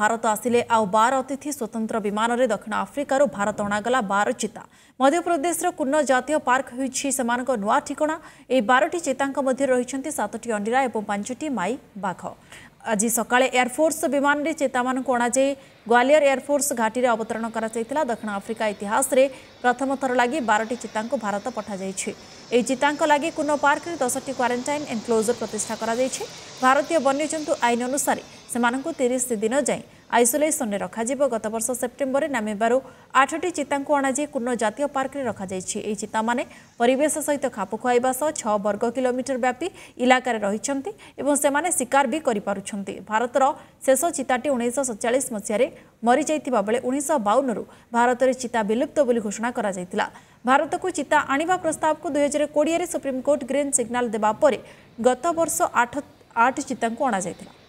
ଭାରତ ଆସିଲେ ଆଉ ବାର ଅତିଥି ସ୍ୱତନ୍ତ୍ର ବିମାନରେ ଦକ୍ଷିଣ ଆଫ୍ରିକାରୁ ଭାରତ ଅଣାଗଲା ବାର ଚିତା ମଧ୍ୟପ୍ରଦେଶର କୁର୍ଣ୍ଣ ଜାତୀୟ ପାର୍କ ହେଉଛି ସେମାନଙ୍କ ନୂଆ ଠିକଣା ଏହି ବାରଟି ଚିତାଙ୍କ ମଧ୍ୟରେ ରହିଛନ୍ତି ସାତଟି ଅଣ୍ଡିରା ଏବଂ ପାଞ୍ଚଟି ମାଇ ବାଘ ଆଜି ସକାଳେ ଏୟାରଫୋର୍ସ ବିମାନରେ ଚିତାମାନଙ୍କୁ ଅଣାଯାଇ ଗ୍ୱାଲିୟର ଏୟାରଫୋର୍ସ ଘାଟିରେ ଅବତରଣ କରାଯାଇଥିଲା ଦକ୍ଷିଣ ଆଫ୍ରିକା ଇତିହାସରେ ପ୍ରଥମ ଥର ଲାଗି ବାରଟି ଚିତାଙ୍କୁ ଭାରତ ପଠାଯାଇଛି ଏହି ଚିତାଙ୍କ ଲାଗି କୁର୍ଣ୍ଣ ପାର୍କରେ ଦଶଟି କ୍ୱାରେଣ୍ଟାଇନ୍ ଏନ୍କ୍ଲୋଜର ପ୍ରତିଷ୍ଠା କରାଯାଇଛି ଭାରତୀୟ ବନ୍ୟଜନ୍ତୁ ଆଇନ ଅନୁସାରେ ସେମାନଙ୍କୁ ତିରିଶ ଦିନ ଯାଏଁ ଆଇସୋଲେସନରେ ରଖାଯିବ ଗତବର୍ଷ ସେପ୍ଟେମ୍ବରରେ ନାମିବାରୁ ଆଠଟି ଚିତାଙ୍କୁ ଅଣାଯାଇ କୁର୍ଣ୍ଣ ଜାତୀୟ ପାର୍କରେ ରଖାଯାଇଛି ଏହି ଚିତାମାନେ ପରିବେଶ ସହିତ ଖାପ ଖୁଆଇବା ସହ ଛଅ ବର୍ଗ କିଲୋମିଟର ବ୍ୟାପୀ ଇଲାକାରେ ରହିଛନ୍ତି ଏବଂ ସେମାନେ ଶିକାର ବି କରିପାରୁଛନ୍ତି ଭାରତର ଶେଷ ଚିତାଟି ଉଣେଇଶହ ସତଚାଳିଶ ମସିହାରେ ମରିଯାଇଥିବା ବେଳେ ଉଣେଇଶହ ବାଉନରୁ ଭାରତରେ ଚିତା ବିଲୁପ୍ତ ବୋଲି ଘୋଷଣା କରାଯାଇଥିଲା ଭାରତକୁ ଚିତା ଆଣିବା ପ୍ରସ୍ତାବକୁ ଦୁଇହଜାର କୋଡ଼ିଏରେ ସୁପ୍ରିମକୋର୍ଟ ଗ୍ରୀନ୍ ସିଗ୍ନାଲ ଦେବା ପରେ ଗତବର୍ଷ ଆଠ ଆଠ ଚିତାଙ୍କୁ ଅଣାଯାଇଥିଲା